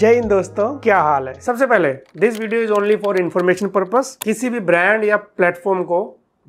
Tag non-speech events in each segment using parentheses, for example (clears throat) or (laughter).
जय हिंद दोस्तों क्या हाल है सबसे पहले this video is only for information purpose किसी भी ब्रांड या प्लेटफॉर्म को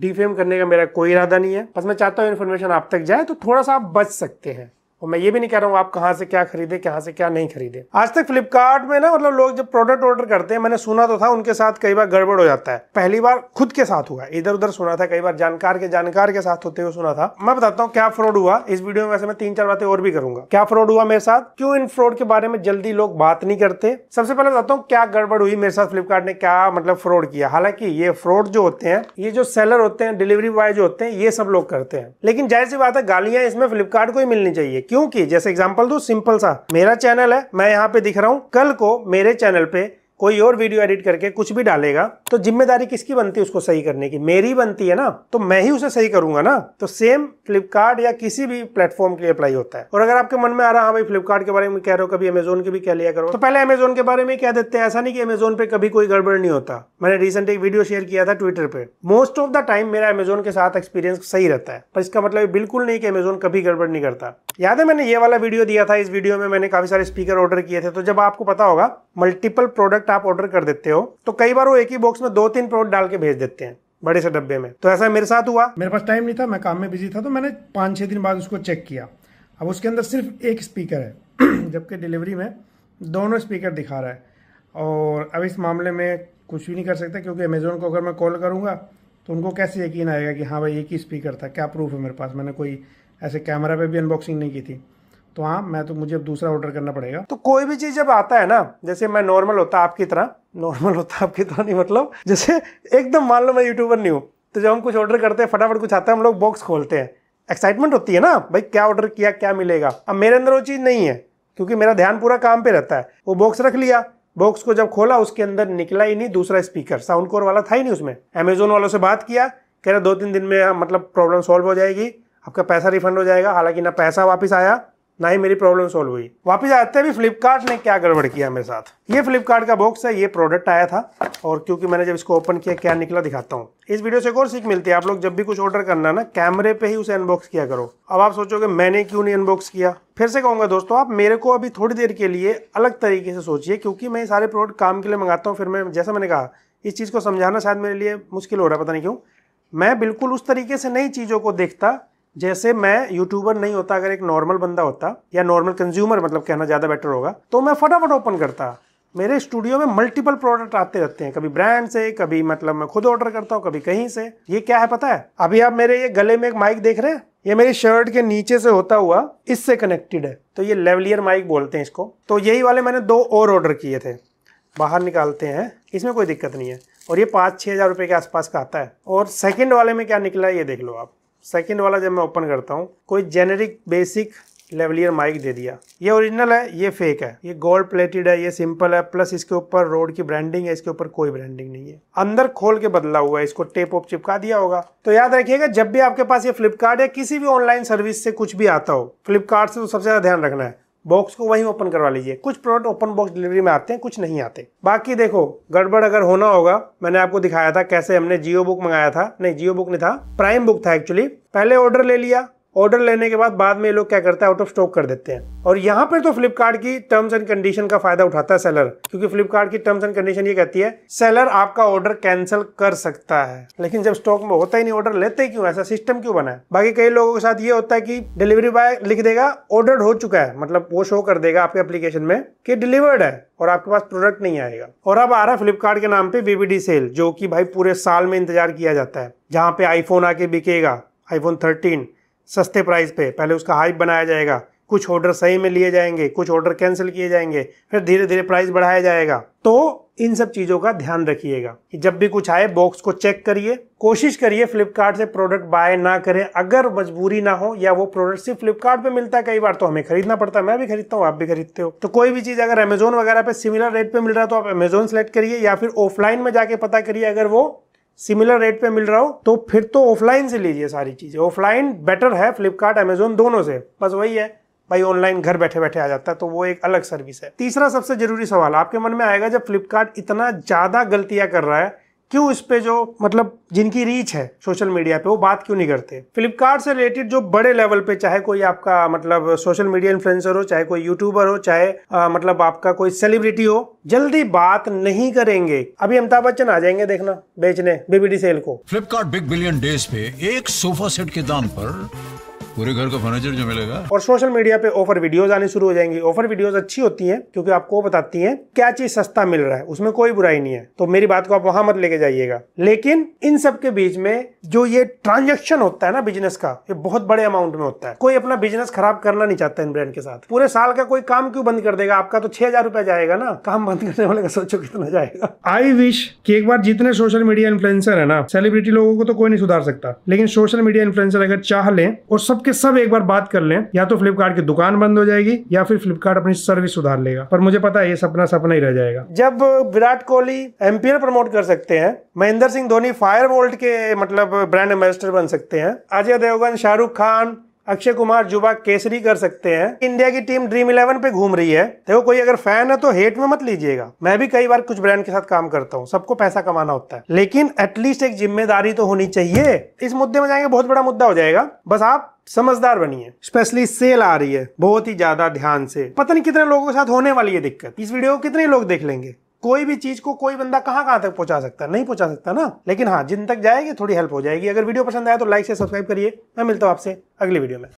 डिफेम करने का मेरा कोई इरादा नहीं है बस मैं चाहता हूँ इन्फॉर्मेशन आप तक जाए तो थोड़ा सा आप बच सकते हैं और मैं ये भी नहीं कह रहा हूँ आप कहाँ से क्या खरीदे कहाँ से क्या नहीं खरीदे आज तक फ्लिपकार्ट में ना मतलब लोग जब प्रोडक्ट ऑर्डर करते हैं मैंने सुना तो था उनके साथ कई बार गड़बड़ हो जाता है पहली बार खुद के साथ हुआ इधर उधर सुना था कई बार जानकार के जानकार के साथ होते हुए सुना था मैं बताता हूँ क्या फ्रॉड हुआ इस वीडियो में वैसे मैं तीन चार बातें और भी करूंगा क्या फ्रॉड हुआ मेरे साथ क्यों इन फ्रॉड के बारे में जल्दी लोग बात नहीं करते सबसे पहले बताता हूँ क्या गड़बड़ हुई मेरे साथ फ्लिपकार्ट ने क्या मतलब फ्रॉड किया हालांकि ये फ्रॉड जो होते हैं ये जो सेलर होते हैं डिलीवरी बॉय जो होते हैं ये सब लोग करते हैं लेकिन जाहिर सी बात है गालियां इसमें फ्लिपकार्ट को ही मिलनी चाहिए क्योंकि जैसे एग्जाम्पल दो सिंपल सा मेरा चैनल है मैं यहाँ पे दिख रहा हूँ कल को मेरे चैनल पे कोई और वीडियो एडिट करके कुछ भी डालेगा तो जिम्मेदारी किसकी बनती है उसको सही करने की मेरी बनती है ना तो मैं ही उसे सही करूंगा ना तो सेम फ्लिपकार्ट या किसी भी प्लेटफॉर्म के लिए अप्लाई होता है और अगर आपके मन में आ रहा है हाँ भाई फ्लिपकार्ट के बारे में कह रहे हो कभी अमेजोन के भी कह लिया करो तो पहले अमेजोन के बारे में कह देते हैं ऐसा नहीं कि अमेजोन पे कभी कोई गड़बड़ नहीं होता मैंने रिसेंट एक वीडियो शेयर किया था ट्विटर पे मोस्ट ऑफ द टाइम मेरा अमेजोन के साथ एक्सपीरियंस सही रहता है पर इसका मतलब बिल्कुल नहीं कि अमेजोन कभी गड़बड़ नहीं करता याद है मैंने ये वाला वीडियो दिया था इस वीडियो में मैंने काफी सारे स्पीकर ऑर्डर किए थे तो जब आपको पता होगा मल्टीपल प्रोडक्ट आप ऑर्डर कर देते हो तो कई बार वो एक ही बॉक्स में दो तीन प्रोडक्ट डाल के भेज देते हैं बड़े से डब्बे में तो ऐसा मेरे साथ हुआ मेरे पास टाइम नहीं था मैं काम में बिजी था तो मैंने पाँच छः दिन बाद उसको चेक किया अब उसके अंदर सिर्फ एक स्पीकर है (clears throat) जबकि डिलीवरी में दोनों स्पीकर दिखा रहा है और अब इस मामले में कुछ भी नहीं कर सकता क्योंकि अमेज़ोन को अगर मैं कॉल करूँगा तो उनको कैसे यकीन आएगा कि हाँ भाई एक ही स्पीकर था क्या प्रूफ है मेरे पास मैंने कोई ऐसे कैमरा पे भी अनबॉक्सिंग नहीं की थी तो हाँ मैं तो मुझे अब दूसरा ऑर्डर करना पड़ेगा तो कोई भी चीज़ जब आता है ना जैसे मैं नॉर्मल होता आपकी तरह नॉर्मल होता आपकी तरह नहीं मतलब जैसे एकदम मान लो मैं यूट्यूबर नहीं हूँ तो जब हम कुछ ऑर्डर करते हैं फटाफट कुछ आता है हम लोग बॉक्स खोलते हैं एक्साइटमेंट होती है ना भाई क्या ऑर्डर किया क्या मिलेगा अब मेरे अंदर वो चीज़ नहीं है क्योंकि मेरा ध्यान पूरा काम पे रहता है वो बॉक्स रख लिया बॉक्स को जब खोला उसके अंदर निकला ही नहीं दूसरा स्पीकर साउंड कोर वाला था ही नहीं उसमें अमेजोन वालों से बात किया कह रहे दो तीन दिन में हाँ, मतलब प्रॉब्लम सॉल्व हो जाएगी आपका पैसा रिफंड हो जाएगा हालांकि ना पैसा वापस आया ना ही मेरी प्रॉब्लम सोल्व हुई वापस आते हैं भी फ्लिपकार्ट ने क्या गड़बड़ किया मेरे साथ ये फ्लिपकार्ट का बॉक्स है ये प्रोडक्ट आया था और क्योंकि मैंने जब इसको ओपन किया क्या निकला दिखाता हूँ इस वीडियो से एक और सीख मिलती है आप लोग जब भी कुछ ऑर्डर करना ना कैमरे पे ही उसे अनबॉक्स किया करो अब आप सोचोगे मैंने क्यों नहीं अनबॉक्स किया फिर से कहूंगा दोस्तों आप मेरे को अभी थोड़ी देर के लिए अलग तरीके से सोचिए क्योंकि मैं सारे प्रोडक्ट काम के लिए मंगाता हूँ फिर मैं जैसा मैंने कहा इस चीज़ को समझाना शायद मेरे लिए मुश्किल हो रहा है पता नहीं क्यों मैं बिल्कुल उस तरीके से नई चीज़ों को देखता जैसे मैं यूट्यूबर नहीं होता अगर एक नॉर्मल बंदा होता या नॉर्मल कंज्यूमर मतलब कहना ज़्यादा बेटर होगा तो मैं फटाफट ओपन करता मेरे स्टूडियो में मल्टीपल प्रोडक्ट आते रहते हैं कभी ब्रांड से कभी मतलब मैं खुद ऑर्डर करता हूँ कभी कहीं से ये क्या है पता है अभी आप मेरे ये गले में एक माइक देख रहे हैं ये मेरी शर्ट के नीचे से होता हुआ इससे कनेक्टेड है तो ये लेवलियर माइक बोलते हैं इसको तो यही वाले मैंने दो और ऑर्डर किए थे बाहर निकालते हैं इसमें कोई दिक्कत नहीं है और ये पाँच छः हज़ार रुपये के आसपास का आता है और सेकेंड वाले में क्या निकला है ये देख लो आप सेकेंड वाला जब मैं ओपन करता हूँ कोई जेनेरिक बेसिक लेवलियर माइक दे दिया ये ओरिजिनल है ये फेक है ये गोल्ड प्लेटेड है ये सिंपल है प्लस इसके ऊपर रोड की ब्रांडिंग है इसके ऊपर कोई ब्रांडिंग नहीं है अंदर खोल के बदला हुआ है इसको टेप ऑफ चिपका दिया होगा तो याद रखिएगा जब भी आपके पास ये फ्लिपकार्ट या किसी भी ऑनलाइन सर्विस से कुछ भी आता हो फ्लिपकार्ट से तो सबसे ज्यादा ध्यान रखना है बॉक्स को वहीं ओपन करवा लीजिए कुछ प्रोडक्ट ओपन बॉक्स डिलीवरी में आते हैं कुछ नहीं आते बाकी देखो गड़बड़ अगर होना होगा मैंने आपको दिखाया था कैसे हमने जियो बुक मंगाया था नहीं जियो बुक नहीं था प्राइम बुक था एक्चुअली पहले ऑर्डर ले लिया ऑर्डर लेने के बाद बाद में ये लोग क्या करते हैं आउट ऑफ स्टॉक कर देते हैं और यहाँ पर तो फ्लिपकार्ट की टर्म्स एंड कंडीशन का फायदा उठाता है सेलर क्योंकि फ्लिपकार्ट की टर्म्स एंड कंडीशन ये कहती है सेलर आपका ऑर्डर कैंसिल कर सकता है लेकिन जब स्टॉक में होता ही नहीं ऑर्डर लेते क्यों ऐसा सिस्टम क्यों बना है बाकी कई लोगों के साथ ये होता है की डिलीवरी बॉय लिख देगा ऑर्डर हो चुका है मतलब वो शो कर देगा आपके एप्लीकेशन में कि डिलीवर्ड है और आपके पास प्रोडक्ट नहीं आएगा और अब आ रहा है फ्लिपकार्ट के नाम पे बीबीडी सेल जो कि भाई पूरे साल में इंतजार किया जाता है जहाँ पे आईफोन आके बिकेगा आईफोन थर्टीन सस्ते प्राइस पे पहले उसका हाइप बनाया जाएगा कुछ ऑर्डर सही में लिए जाएंगे कुछ ऑर्डर कैंसिल किए जाएंगे फिर धीरे धीरे प्राइस बढ़ाया जाएगा तो इन सब चीज़ों का ध्यान रखिएगा कि जब भी कुछ आए बॉक्स को चेक करिए कोशिश करिए फ्लिपकार्ट से प्रोडक्ट बाय ना करें अगर मजबूरी ना हो या वो प्रोडक्ट सिर्फ फ्लिपकार्ट पे मिलता है कई बार तो हमें खरीदना पड़ता है मैं भी खरीदता हूँ आप भी खरीदते हो तो कोई भी चीज़ अगर अमेजोन वगैरह पे सिमिलर रेट पे मिल रहा है तो आप अमेजोन सेलेक्ट करिए या फिर ऑफलाइन में जाके पता करिए अगर वो सिमिलर रेट पे मिल रहा हो तो फिर तो ऑफलाइन से लीजिए सारी चीज़ें ऑफलाइन बेटर है फ्लिपकार्ट अमेजोन दोनों से बस वही है भाई ऑनलाइन घर बैठे बैठे आ जाता है तो वो एक अलग सर्विस है तीसरा सबसे जरूरी सवाल आपके मन में आएगा जब फ्लिपकार्ट इतना ज़्यादा गलतियाँ कर रहा है क्यों इस पे जो मतलब जिनकी रीच है सोशल मीडिया पे वो बात क्यों नहीं करते फ्लिपकार्ट से रिलेटेड जो बड़े लेवल पे चाहे कोई आपका मतलब सोशल मीडिया इन्फ्लुएंसर हो चाहे कोई यूट्यूबर हो चाहे आ, मतलब आपका कोई सेलिब्रिटी हो जल्दी बात नहीं करेंगे अभी अमिताभ बच्चन आ जाएंगे देखना बेचने बीबीडी सेल को फ्लिपकार्ट बिग बिलियन डेज पे एक सोफा सेट के दाम पर पूरे घर का फर्नीचर जो मिलेगा और सोशल मीडिया पे ऑफर वीडियोस आने शुरू हो जाएंगी ऑफर वीडियोस अच्छी होती हैं क्योंकि आपको बताती हैं क्या चीज सस्ता मिल रहा है उसमें कोई बुराई नहीं है तो मेरी बात को आप वहां मत लेके जाइएगा लेकिन इन सब के बीच में जो ये ट्रांजेक्शन होता है ना बिजनेस का ये बहुत बड़े अमाउंट में होता है कोई अपना बिजनेस खराब करना नहीं चाहता इन ब्रांड के साथ पूरे साल का कोई काम क्यों बंद कर देगा आपका तो छह हजार रुपया जाएगा ना काम बंद करने वाले का सोचो कितना जाएगा आई विश कि एक बार जितने सोशल मीडिया इन्फ्लुएंसर है ना सेलिब्रिटी लोगों को तो कोई नहीं सुधार सकता लेकिन सोशल मीडिया इन्फ्लुएंसर अगर चाह लें और सब सब के सब एक बार बात कर लें या तो फ्लिपकार्ट की दुकान बंद हो जाएगी या फिर फ्लिपकार्ट अपनी सर्विस सुधार लेगा पर मुझे पता है ये सपना सपना ही रह जाएगा जब विराट कोहली एम्पियर प्रमोट कर सकते हैं महेंद्र सिंह धोनी फायर वोल्ट के मतलब ब्रांड एम्बेसडर बन सकते हैं अजय देवगन शाहरुख खान अक्षय कुमार जुबा केसरी कर सकते हैं इंडिया की टीम ड्रीम इलेवन पे घूम रही है देखो कोई अगर फैन है तो हेट में मत लीजिएगा मैं भी कई बार कुछ ब्रांड के साथ काम करता हूँ सबको पैसा कमाना होता है लेकिन एटलीस्ट एक जिम्मेदारी तो होनी चाहिए इस मुद्दे में जाएंगे बहुत बड़ा मुद्दा हो जाएगा बस आप समझदार बनिए स्पेशली सेल आ रही है बहुत ही ज्यादा ध्यान से पता नहीं कितने लोगों के साथ होने वाली है दिक्कत इस वीडियो को कितने लोग देख लेंगे कोई भी चीज को कोई बंदा कहां कहां तक पहुंचा सकता नहीं पहुंचा सकता ना लेकिन हाँ जिन तक जाएगी थोड़ी हेल्प हो जाएगी अगर वीडियो पसंद आया तो लाइक से सब्सक्राइब करिए मैं मिलता हूँ आपसे अगली वीडियो में